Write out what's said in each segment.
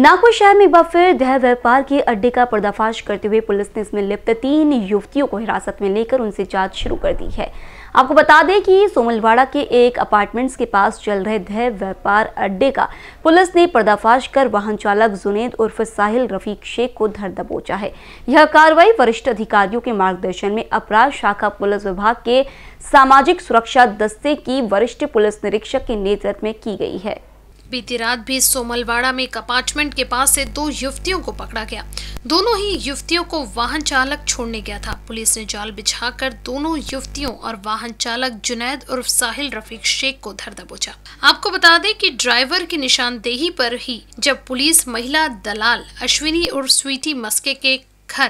नागपुर शहर में एक बार फिर देह व्यापार के अड्डे का पर्दाफाश करते हुए पुलिस ने इसमें लिप्त तीन युवतियों को हिरासत में लेकर उनसे जांच शुरू कर दी है आपको बता दें कि सोमलवाड़ा के एक अपार्टमेंट्स के पास चल रहे देह व्यापार अड्डे का पुलिस ने पर्दाफाश कर वाहन चालक जुनेद उर्फ साहिल रफीक शेख को धर दबोचा है यह कार्रवाई वरिष्ठ अधिकारियों के मार्गदर्शन में अपराध शाखा पुलिस विभाग के सामाजिक सुरक्षा दस्ते की वरिष्ठ पुलिस निरीक्षक के नेतृत्व में की गई है बीती रात भी सोमलवाड़ा में एक अपार्टमेंट के पास से दो युवतियों को पकड़ा गया दोनों ही युवतियों को वाहन चालक छोड़ने गया था पुलिस ने जाल बिछाकर दोनों युवतियों और वाहन चालक जुनैद उर्फ साहिल रफीक शेख को धर दबोचा आपको बता दें कि ड्राइवर की निशानदेही पर ही जब पुलिस महिला दलाल अश्विनी उर्फ स्वीटी मस्के के घर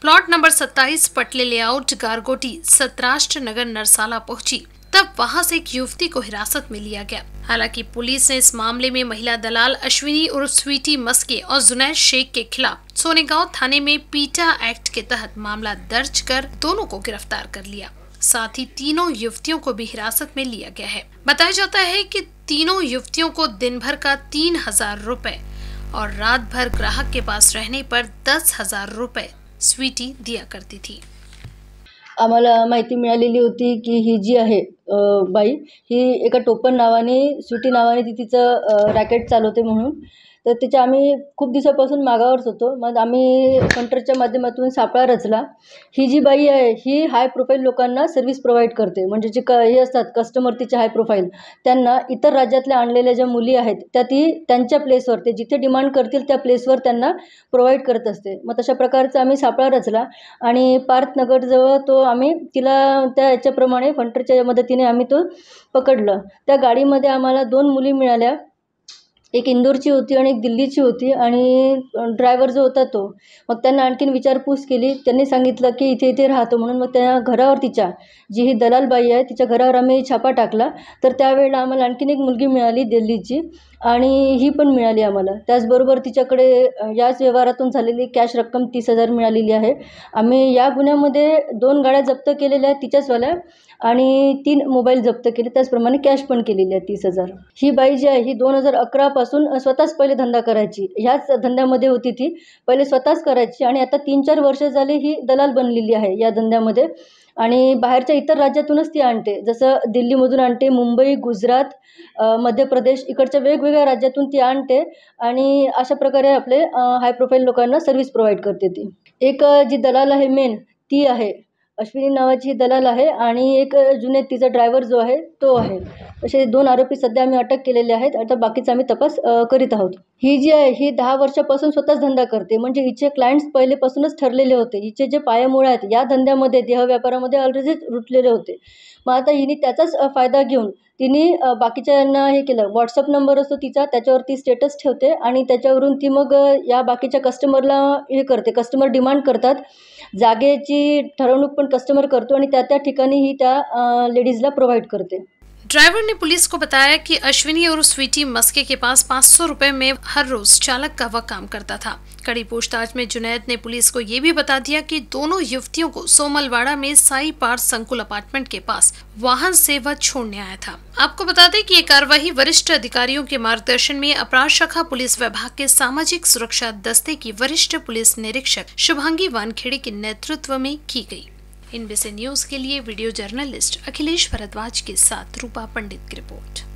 plot number 27 Patle layout Gargoti सतराष्ट्र नगर नरसाला पहुंची वहां से एक युवती को हिरासत में लिया गया हालांकि पुलिस ने इस मामले में महिला दलाल अश्विनी उर्फ स्वीटी मस्के और जुनैद शेख के खिलाफ सोनेगांव थाने में पीटा एक्ट के तहत मामला दर्ज कर दोनों को गिरफ्तार कर लिया साथ ही तीनों युवतियों को भी हिरासत में लिया गया है बताया जाता है कि तीनों युवतियों को दिन भर का तीन हजार रूपए और रात भर ग्राहक के पास रहने पर दस हजार रूपए स्वीटी दिया करती थी आम्हाला माहिती मिळालेली होती की ही जी आहे बाई ही एका टोपण नावाने सुटी नावाने ती तिचं रॅकेट चालवते म्हणून तर तिच्या आम्ही खूप दिवसापासून मागावरच होतो मग आम्ही कंटरच्या माध्यमातून सापळा रचला ही जी बाई आहे ही हाय प्रोफाईल लोकांना सर्व्हिस प्रोव्हाइड करते म्हणजे जे क हे असतात कस्टमर तिचे हाय प्रोफाईल त्यांना इतर राज्यातल्या आणलेल्या ज्या मुली आहेत त्या ती त्यांच्या प्लेसवर ते जिथे डिमांड करतील त्या प्लेसवर त्यांना प्रोव्हाइड करत असते मग तशा प्रकारचा आम्ही सापळा रचला आणि पार्थनगरजवळ तो आम्ही तिला त्या याच्याप्रमाणे फंटरच्या मदतीने आम्ही तो पकडलं त्या गाडीमध्ये आम्हाला दोन मुली मिळाल्या एक इंदूरची होती आणि एक दिल्लीची होती आणि ड्रायव्हर जो होता तो मग त्यांना आणखीन विचारपूस केली त्यांनी सांगितलं की इथे इथे राहतो म्हणून मग त्या घरावर तिच्या जी ही दलालबाई आहे तिच्या घरावर आम्ही छापा टाकला तर त्यावेळेला आम्हाला आणखीन एक मुलगी मिळाली दिल्लीची आणि ही पण मिळाली आम्हाला त्याचबरोबर तिच्याकडे याच व्यवहारातून झालेली कॅश रक्कम तीस हजार मिळालेली आहे आम्ही या गुन्ह्यामध्ये दोन गाड्या जप्त केलेल्या आहेत तिच्याचवाल्या आणि तीन मोबाईल जप्त केले त्याचप्रमाणे कॅश पण केलेली आहे तीस हजार ही बाई जी आहे ही दोन हजार अकरापासून असून स्वतःच पहिले धंदा करायची ह्याच धंद्यामध्ये होती ती पहिले स्वतःच करायची आणि आता तीन चार वर्ष झाली ही दलाल बनलेली आहे या धंद्यामध्ये आणि बाहेरच्या इतर राज्यातूनच ती आणते जसं दिल्लीमधून आणते मुंबई गुजरात मध्य प्रदेश इकडच्या वेगवेगळ्या राज्यातून ती आणते आणि अशा प्रकारे आपले हाय प्रोफाईल लोकांना सर्व्हिस प्रोव्हाइड करते ती एक जी दलाल आहे मेन ती आहे अश्विनी नावाची दलाल आहे आणि एक जुने तिचा ड्रायव्हर जो आहे तो आहे असे दोन आरोपी सध्या आम्ही अटक केलेले आहेत आता बाकीचा आम्ही तपास करीत आहोत ही जी आहे ही दहा वर्षापासून स्वतःच धंदा करते म्हणजे हिचे क्लायंट्स पहिलेपासूनच ठरलेले होते हिचे जे पायामुळे आहेत या धंद्यामध्ये देह व्यापारामध्ये ऑलरेडीच रुटलेले होते मग आता हिने त्याचाच फायदा घेऊन तिने बाकीच्यांना हे केलं व्हॉट्सअप नंबर असतो तिचा त्याच्यावरती स्टेटस ठेवते आणि त्याच्यावरून ती मग या बाकीच्या कस्टमरला हे करते कस्टमर डिमांड करतात जागेची ठरवणूक पण कस्टमर करतो आणि त्या त्या ठिकाणी ही त्या लेडीजला प्रोव्हाइड करते ड्राइवर ने पुलिस को बताया कि अश्विनी और स्वीटी मस्के के पास पाँच सौ रुपए में हर रोज चालक का वह काम करता था कड़ी पूछताछ में जुनैद ने पुलिस को ये भी बता दिया कि दोनों युवतियों को सोमलवाड़ा में साई पार संकुल अपार्टमेंट के पास वाहन से वह छोड़ने आया था आपको बता दें कि ये कार्यवाही वरिष्ठ अधिकारियों के मार्गदर्शन में अपराध शाखा पुलिस विभाग के सामाजिक सुरक्षा दस्ते की वरिष्ठ पुलिस निरीक्षक शुभांगी वानखेड़े के नेतृत्व में की गयी इन न्यूज के लिए वीडियो जर्नलिस्ट अखिलेश भरद्वाज के साथ रूपा पंडित की रिपोर्ट